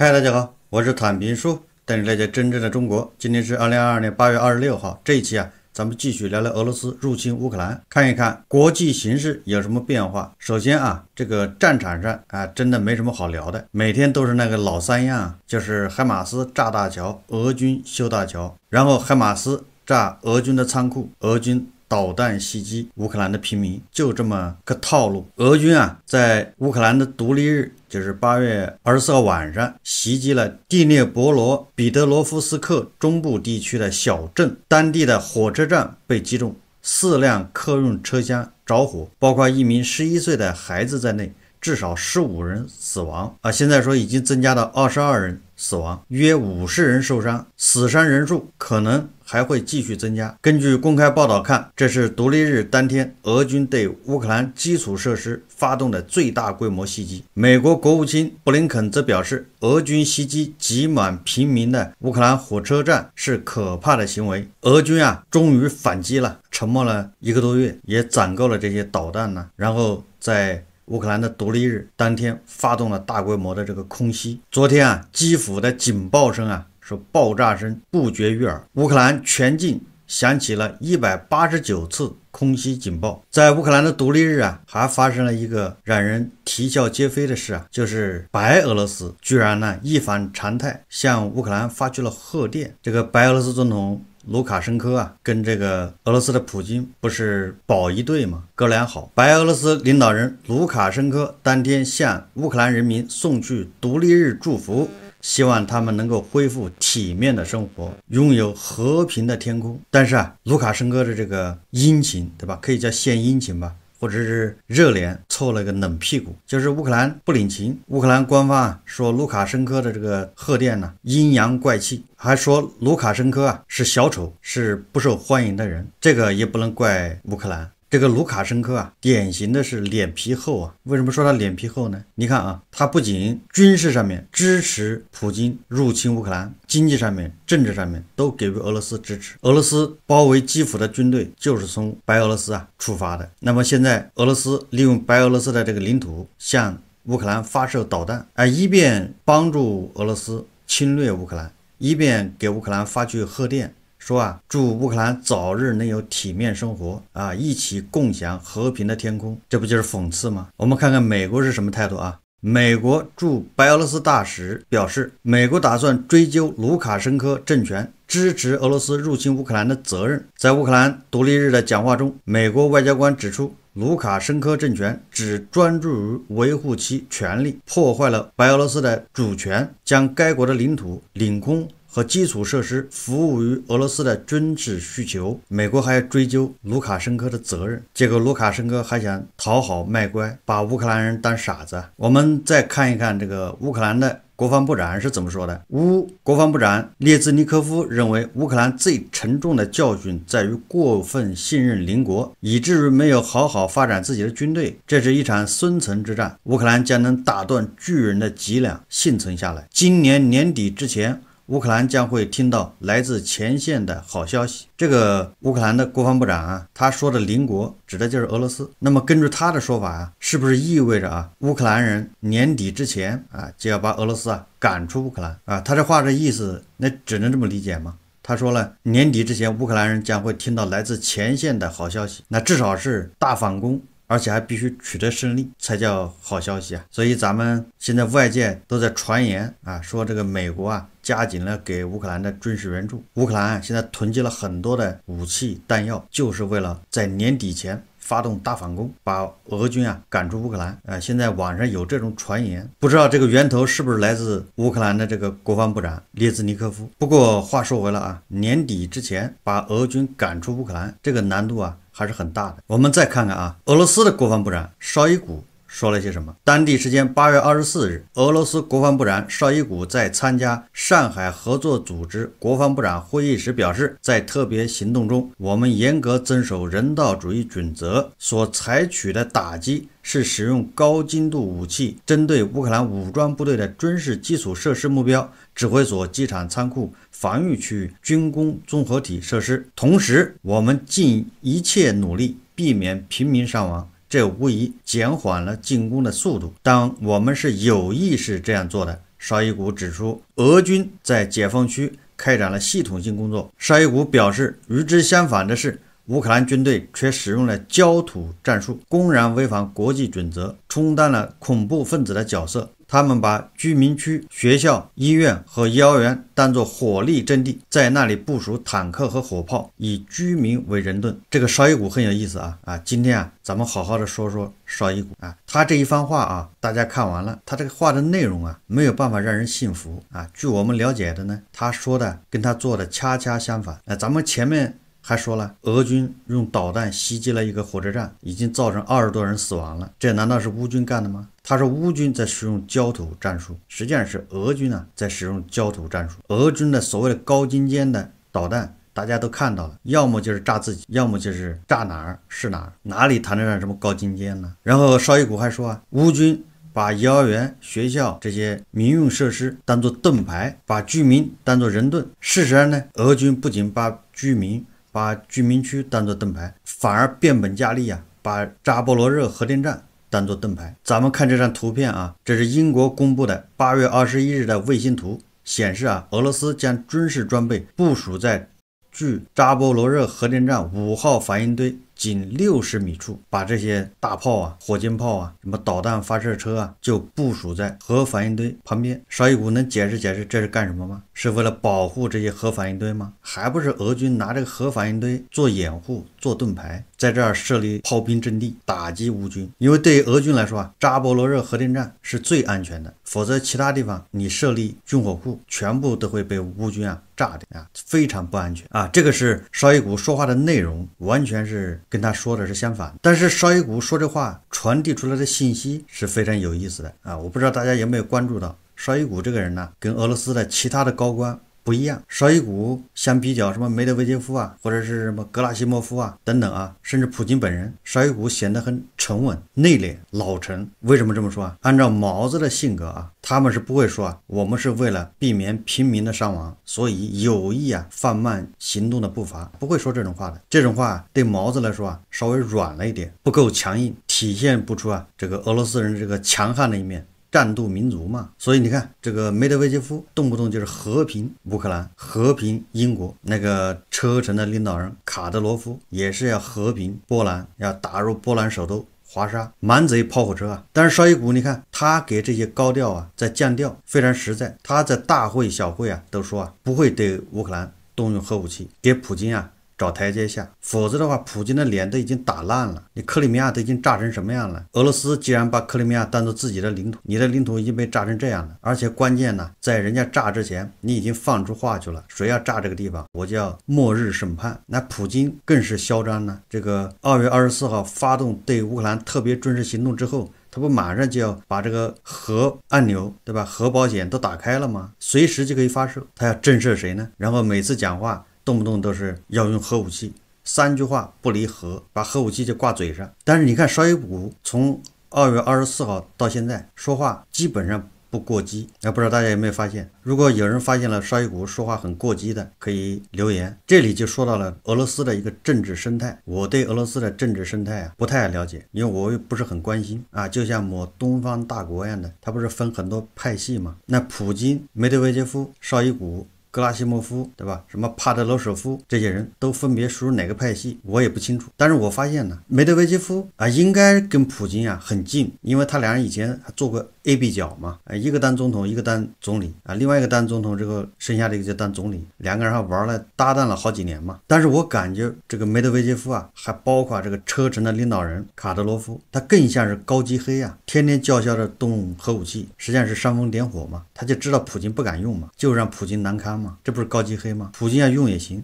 嗨，大家好，我是坦平叔，带你了解真正的中国。今天是二零二二年八月二十六号，这一期啊，咱们继续聊聊俄罗斯入侵乌克兰，看一看国际形势有什么变化。首先啊，这个战场上啊，真的没什么好聊的，每天都是那个老三样，就是海马斯炸大桥，俄军修大桥，然后海马斯炸俄军的仓库，俄军导弹袭击乌克兰的平民，就这么个套路。俄军啊，在乌克兰的独立日。就是八月二十四号晚上，袭击了第聂伯罗彼得罗夫斯克中部地区的小镇，当地的火车站被击中，四辆客用车厢着火，包括一名十一岁的孩子在内。至少十五人死亡啊！现在说已经增加到二十二人死亡，约五十人受伤，死伤人数可能还会继续增加。根据公开报道看，这是独立日当天俄军对乌克兰基础设施发动的最大规模袭击。美国国务卿布林肯则表示，俄军袭击挤满平民的乌克兰火车站是可怕的行为。俄军啊，终于反击了，沉默了一个多月，也攒够了这些导弹呢，然后在。乌克兰的独立日当天，发动了大规模的这个空袭。昨天啊，基辅的警报声啊，说爆炸声不绝于耳，乌克兰全境响起了一百八十九次空袭警报。在乌克兰的独立日啊，还发生了一个让人啼笑皆非的事啊，就是白俄罗斯居然呢一反常态，向乌克兰发去了贺电。这个白俄罗斯总统。卢卡申科啊，跟这个俄罗斯的普京不是保一对吗？哥俩好。白俄罗斯领导人卢卡申科当天向乌克兰人民送去独立日祝福，希望他们能够恢复体面的生活，拥有和平的天空。但是啊，卢卡申科的这个殷勤，对吧？可以叫献殷勤吧。或者是热脸凑了个冷屁股，就是乌克兰不领情。乌克兰官方啊说卢卡申科的这个贺电呢，阴阳怪气，还说卢卡申科啊是小丑，是不受欢迎的人。这个也不能怪乌克兰。这个卢卡申科啊，典型的是脸皮厚啊。为什么说他脸皮厚呢？你看啊，他不仅军事上面支持普京入侵乌克兰，经济上面、政治上面都给予俄罗斯支持。俄罗斯包围基辅的军队就是从白俄罗斯啊出发的。那么现在俄罗斯利用白俄罗斯的这个领土向乌克兰发射导弹，啊，一边帮助俄罗斯侵略乌克兰，一边给乌克兰发去贺电。说啊，祝乌克兰早日能有体面生活啊，一起共享和平的天空，这不就是讽刺吗？我们看看美国是什么态度啊？美国驻白俄罗斯大使表示，美国打算追究卢卡申科政权支持俄罗斯入侵乌克兰的责任。在乌克兰独立日的讲话中，美国外交官指出。卢卡申科政权只专注于维护其权利，破坏了白俄罗斯的主权，将该国的领土、领空和基础设施服务于俄罗斯的军事需求。美国还要追究卢卡申科的责任，结果卢卡申科还想讨好卖乖，把乌克兰人当傻子。我们再看一看这个乌克兰的。国防部长是怎么说的？乌国防部长列兹尼科夫认为，乌克兰最沉重的教训在于过分信任邻国，以至于没有好好发展自己的军队。这是一场生存之战，乌克兰将能打断巨人的脊梁，幸存下来。今年年底之前。乌克兰将会听到来自前线的好消息。这个乌克兰的国防部长啊，他说的邻国指的就是俄罗斯。那么根据他的说法啊，是不是意味着啊，乌克兰人年底之前啊就要把俄罗斯啊赶出乌克兰啊？他这话的意思，那只能这么理解吗？他说了，年底之前乌克兰人将会听到来自前线的好消息。那至少是大反攻，而且还必须取得胜利才叫好消息啊。所以咱们现在外界都在传言啊，说这个美国啊。加紧了给乌克兰的军事援助。乌克兰现在囤积了很多的武器弹药，就是为了在年底前发动大反攻，把俄军啊赶出乌克兰。啊，现在网上有这种传言，不知道这个源头是不是来自乌克兰的这个国防部长列兹尼科夫。不过话说回来啊，年底之前把俄军赶出乌克兰，这个难度啊还是很大的。我们再看看啊，俄罗斯的国防部长绍伊古。说了些什么？当地时间八月二十四日，俄罗斯国防部长绍伊古在参加上海合作组织国防部长会议时表示，在特别行动中，我们严格遵守人道主义准则，所采取的打击是使用高精度武器，针对乌克兰武装部队的军事基础设施目标，指挥所、机场、仓库、防御区域、军工综合体设施。同时，我们尽一切努力避免平民伤亡。这无疑减缓了进攻的速度，但我们是有意识这样做的。绍伊古指出，俄军在解放区开展了系统性工作。绍伊古表示，与之相反的是，乌克兰军队却使用了焦土战术，公然违反国际准则，充当了恐怖分子的角色。他们把居民区、学校、医院和幼儿园当作火力阵地，在那里部署坦克和火炮，以居民为人盾。这个绍伊古很有意思啊啊！今天啊，咱们好好的说说绍伊古啊，他这一番话啊，大家看完了，他这个话的内容啊，没有办法让人信服啊。据我们了解的呢，他说的跟他做的恰恰相反。那咱们前面。还说了，俄军用导弹袭击了一个火车站，已经造成二十多人死亡了。这难道是乌军干的吗？他说乌军在使用焦土战术，实际上是俄军呢在使用焦土战术。俄军的所谓的高精尖的导弹，大家都看到了，要么就是炸自己，要么就是炸哪儿是哪儿，哪里谈得上什么高精尖呢？然后邵一谷还说啊，乌军把幼儿园、学校这些民用设施当做盾牌，把居民当做人盾。事实上呢，俄军不仅把居民把居民区当做盾牌，反而变本加厉啊，把扎波罗热核电站当做盾牌。咱们看这张图片啊，这是英国公布的八月二十一日的卫星图，显示啊，俄罗斯将军事装备部署在距扎波罗热核电站五号反应堆。仅六十米处，把这些大炮啊、火箭炮啊、什么导弹发射车啊，就部署在核反应堆旁边。烧一谷能解释解释这是干什么吗？是为了保护这些核反应堆吗？还不是俄军拿这个核反应堆做掩护、做盾牌，在这儿设立炮兵阵地打击乌军。因为对于俄军来说啊，扎波罗热核电站是最安全的，否则其他地方你设立军火库，全部都会被乌军啊炸掉啊，非常不安全啊。这个是绍伊古说话的内容，完全是。跟他说的是相反，但是绍伊古说这话传递出来的信息是非常有意思的啊！我不知道大家有没有关注到绍伊古这个人呢？跟俄罗斯的其他的高官。不一样，绍伊古相比较什么梅德韦杰夫啊，或者是什么格拉西莫夫啊等等啊，甚至普京本人，绍伊古显得很沉稳、内敛、老成。为什么这么说啊？按照毛子的性格啊，他们是不会说啊，我们是为了避免平民的伤亡，所以有意啊放慢行动的步伐，不会说这种话的。这种话对毛子来说啊，稍微软了一点，不够强硬，体现不出啊这个俄罗斯人这个强悍的一面。战斗民族嘛，所以你看这个梅德韦杰夫动不动就是和平乌克兰，和平英国。那个车臣的领导人卡德罗夫也是要和平波兰，要打入波兰首都华沙，满嘴炮火车啊！但是绍伊古，你看他给这些高调啊，在降调，非常实在。他在大会小会啊都说啊，不会对乌克兰动用核武器，给普京啊。找台阶下，否则的话，普京的脸都已经打烂了。你克里米亚都已经炸成什么样了？俄罗斯既然把克里米亚当做自己的领土，你的领土已经被炸成这样了。而且关键呢，在人家炸之前，你已经放出话去了：谁要炸这个地方，我就要末日审判。那普京更是嚣张呢。这个二月二十四号发动对乌克兰特别军事行动之后，他不马上就要把这个核按钮，对吧？核保险都打开了吗？随时就可以发射。他要震慑谁呢？然后每次讲话。动不动都是要用核武器，三句话不离核，把核武器就挂嘴上。但是你看，绍伊古从二月二十四号到现在说话基本上不过激。那不知道大家有没有发现？如果有人发现了绍伊古说话很过激的，可以留言。这里就说到了俄罗斯的一个政治生态。我对俄罗斯的政治生态啊不太了解，因为我又不是很关心啊。就像某东方大国一样的，它不是分很多派系吗？那普京、梅德韦杰夫、绍伊古。格拉西莫夫对吧？什么帕德罗舍夫这些人都分别属于哪个派系，我也不清楚。但是我发现呢，梅德韦杰夫啊，应该跟普京啊很近，因为他俩人以前还做过 AB 角嘛，一个当总统，一个当总理啊，另外一个当总统，这个剩下的一个就当总理，两个人还玩了搭档了好几年嘛。但是我感觉这个梅德韦杰夫啊，还包括这个车臣的领导人卡德罗夫，他更像是高级黑啊，天天叫嚣着动核武器，实际上是煽风点火嘛，他就知道普京不敢用嘛，就让普京难堪嘛。这不是高级黑吗？普京要用也行，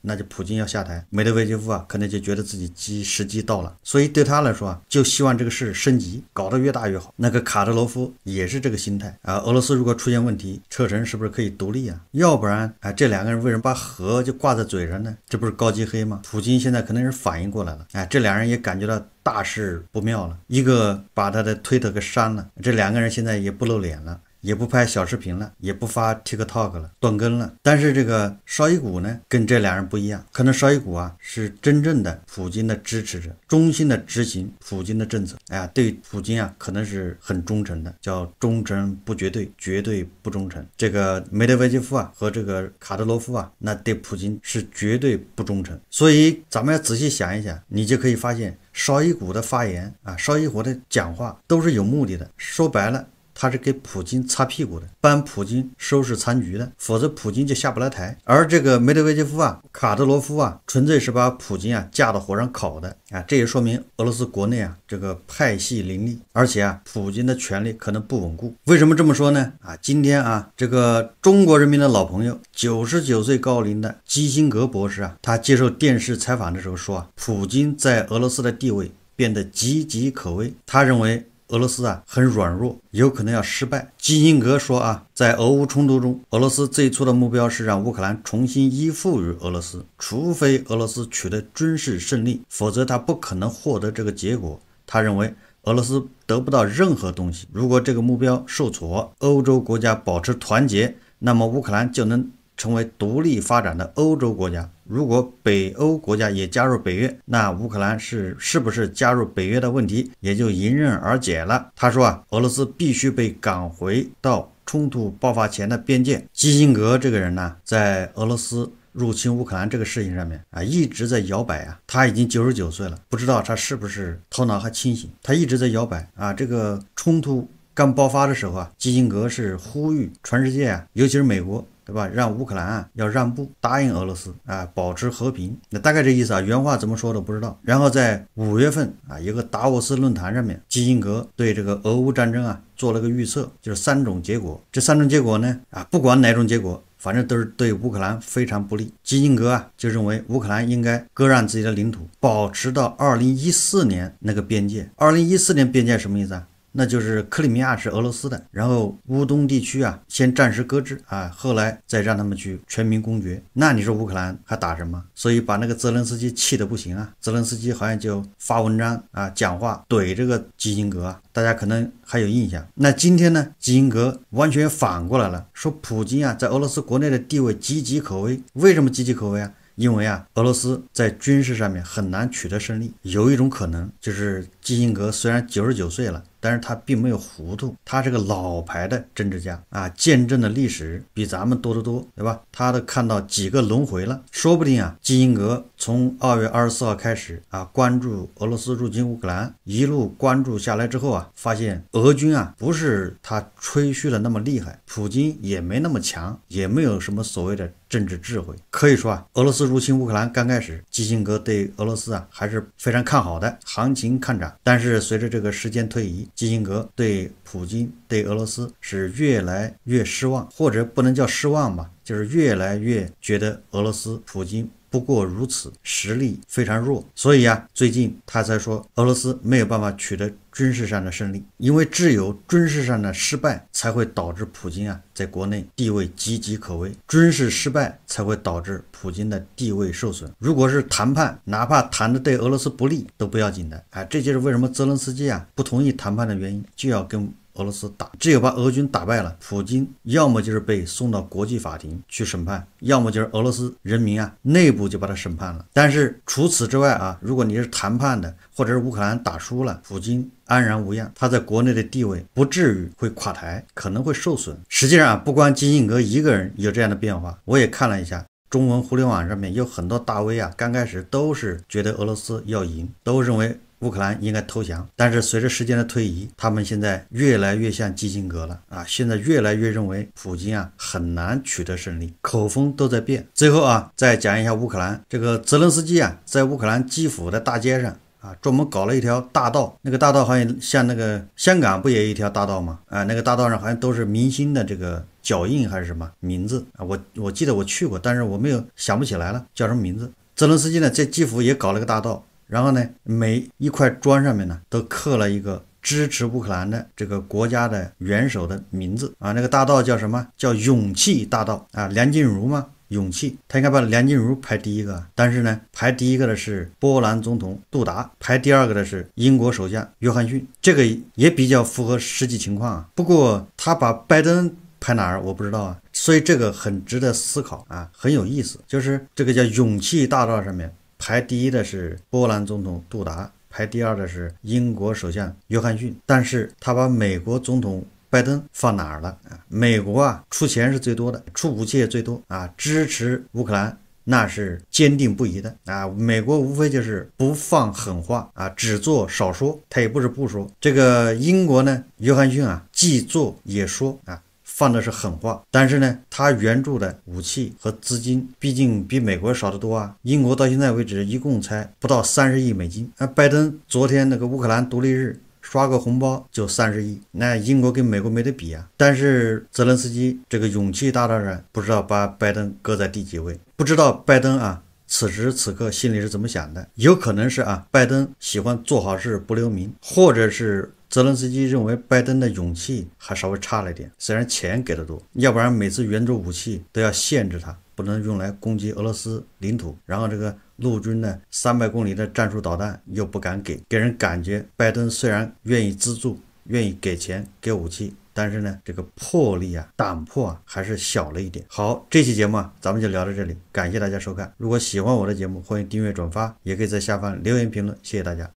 那就普京要下台。梅德韦杰夫啊，可能就觉得自己机时机到了，所以对他来说啊，就希望这个事升级，搞得越大越好。那个卡德罗夫也是这个心态啊。俄罗斯如果出现问题，车臣是不是可以独立啊？要不然啊，这两个人为什么把核就挂在嘴上呢？这不是高级黑吗？普京现在可能是反应过来了，哎，这两人也感觉到大事不妙了。一个把他的推特给删了，这两个人现在也不露脸了。也不拍小视频了，也不发 TikTok 了，断更了。但是这个绍伊古呢，跟这俩人不一样，可能绍伊古啊是真正的普京的支持者，忠心的执行普京的政策。哎呀，对普京啊，可能是很忠诚的，叫忠诚不绝对，绝对不忠诚。这个梅德韦杰夫啊和这个卡德罗夫啊，那对普京是绝对不忠诚。所以咱们要仔细想一想，你就可以发现绍伊古的发言啊，绍伊古的讲话都是有目的的。说白了。他是给普京擦屁股的，帮普京收拾残局的，否则普京就下不来台。而这个梅德韦杰夫啊、卡德罗夫啊，纯粹是把普京啊架到火上烤的啊。这也说明俄罗斯国内啊这个派系林立，而且啊普京的权力可能不稳固。为什么这么说呢？啊，今天啊这个中国人民的老朋友，九十九岁高龄的基辛格博士啊，他接受电视采访的时候说啊，普京在俄罗斯的地位变得岌岌可危。他认为。俄罗斯啊，很软弱，有可能要失败。基辛格说啊，在俄乌冲突中，俄罗斯最初的目标是让乌克兰重新依附于俄罗斯，除非俄罗斯取得军事胜利，否则他不可能获得这个结果。他认为俄罗斯得不到任何东西。如果这个目标受挫，欧洲国家保持团结，那么乌克兰就能成为独立发展的欧洲国家。如果北欧国家也加入北约，那乌克兰是是不是加入北约的问题也就迎刃而解了。他说啊，俄罗斯必须被赶回到冲突爆发前的边界。基辛格这个人呢，在俄罗斯入侵乌克兰这个事情上面啊，一直在摇摆啊。他已经九十九岁了，不知道他是不是头脑还清醒。他一直在摇摆啊。这个冲突刚爆发的时候啊，基辛格是呼吁全世界啊，尤其是美国。对吧？让乌克兰要让步，答应俄罗斯啊，保持和平。那大概这意思啊，原话怎么说的不知道。然后在五月份啊，一个达沃斯论坛上面，基辛格对这个俄乌战争啊做了个预测，就是三种结果。这三种结果呢啊，不管哪种结果，反正都是对乌克兰非常不利。基辛格啊就认为乌克兰应该割让自己的领土，保持到二零一四年那个边界。二零一四年边界什么意思啊？那就是克里米亚是俄罗斯的，然后乌东地区啊，先暂时搁置啊，后来再让他们去全民公决。那你说乌克兰还打什么？所以把那个泽连斯基气得不行啊。泽连斯基好像就发文章啊，讲话怼这个基辛格，大家可能还有印象。那今天呢，基辛格完全反过来了，说普京啊，在俄罗斯国内的地位岌岌可危。为什么岌岌可危啊？因为啊，俄罗斯在军事上面很难取得胜利。有一种可能就是基辛格虽然九十九岁了。但是他并没有糊涂，他是个老牌的政治家啊，见证的历史比咱们多得多，对吧？他都看到几个轮回了，说不定啊，基辛格从二月二十四号开始啊关注俄罗斯入侵乌克兰，一路关注下来之后啊，发现俄军啊不是他吹嘘的那么厉害，普京也没那么强，也没有什么所谓的。政治智慧可以说啊，俄罗斯入侵乌克兰刚开始，基辛格对俄罗斯啊还是非常看好的，行情看涨。但是随着这个时间推移，基辛格对普京、对俄罗斯是越来越失望，或者不能叫失望吧，就是越来越觉得俄罗斯、普京。不过如此，实力非常弱，所以呀，最近他才说俄罗斯没有办法取得军事上的胜利，因为只有军事上的失败才会导致普京啊在国内地位岌岌可危，军事失败才会导致普京的地位受损。如果是谈判，哪怕谈的对俄罗斯不利都不要紧的，啊，这就是为什么泽连斯基啊不同意谈判的原因，就要跟。俄罗斯打，只有把俄军打败了，普京要么就是被送到国际法庭去审判，要么就是俄罗斯人民啊内部就把他审判了。但是除此之外啊，如果你是谈判的，或者是乌克兰打输了，普京安然无恙，他在国内的地位不至于会垮台，可能会受损。实际上啊，不光基辛格一个人有这样的变化，我也看了一下中文互联网上面有很多大 V 啊，刚开始都是觉得俄罗斯要赢，都认为。乌克兰应该投降，但是随着时间的推移，他们现在越来越像基辛格了啊！现在越来越认为普京啊很难取得胜利，口风都在变。最后啊，再讲一下乌克兰这个泽伦斯基啊，在乌克兰基辅的大街上啊，专门搞了一条大道，那个大道好像像那个香港不也有一条大道吗？啊，那个大道上好像都是明星的这个脚印还是什么名字啊？我我记得我去过，但是我没有想不起来了叫什么名字。泽伦斯基呢，在基辅也搞了个大道。然后呢，每一块砖上面呢，都刻了一个支持乌克兰的这个国家的元首的名字啊。那个大道叫什么？叫勇气大道啊。梁静茹吗？勇气，他应该把梁静茹排第一个。但是呢，排第一个的是波兰总统杜达，排第二个的是英国首相约翰逊。这个也比较符合实际情况啊。不过他把拜登排哪儿，我不知道啊。所以这个很值得思考啊，很有意思。就是这个叫勇气大道上面。排第一的是波兰总统杜达，排第二的是英国首相约翰逊，但是他把美国总统拜登放哪儿了啊？美国啊出钱是最多的，出武器也最多啊，支持乌克兰那是坚定不移的啊。美国无非就是不放狠话啊，只做少说，他也不是不说。这个英国呢，约翰逊啊，既做也说啊。放的是狠话，但是呢，他援助的武器和资金毕竟比美国少得多啊。英国到现在为止一共才不到三十亿美金啊。拜登昨天那个乌克兰独立日刷个红包就三十亿，那英国跟美国没得比啊。但是泽连斯基这个勇气大大的，不知道把拜登搁在第几位，不知道拜登啊此时此刻心里是怎么想的？有可能是啊，拜登喜欢做好事不留名，或者是。泽连斯基认为拜登的勇气还稍微差了一点，虽然钱给的多，要不然每次援助武器都要限制他，不能用来攻击俄罗斯领土。然后这个陆军呢，三百公里的战术导弹又不敢给，给人感觉拜登虽然愿意资助、愿意给钱、给武器，但是呢，这个魄力啊、胆魄啊，还是小了一点。好，这期节目啊，咱们就聊到这里，感谢大家收看。如果喜欢我的节目，欢迎订阅、转发，也可以在下方留言评论。谢谢大家。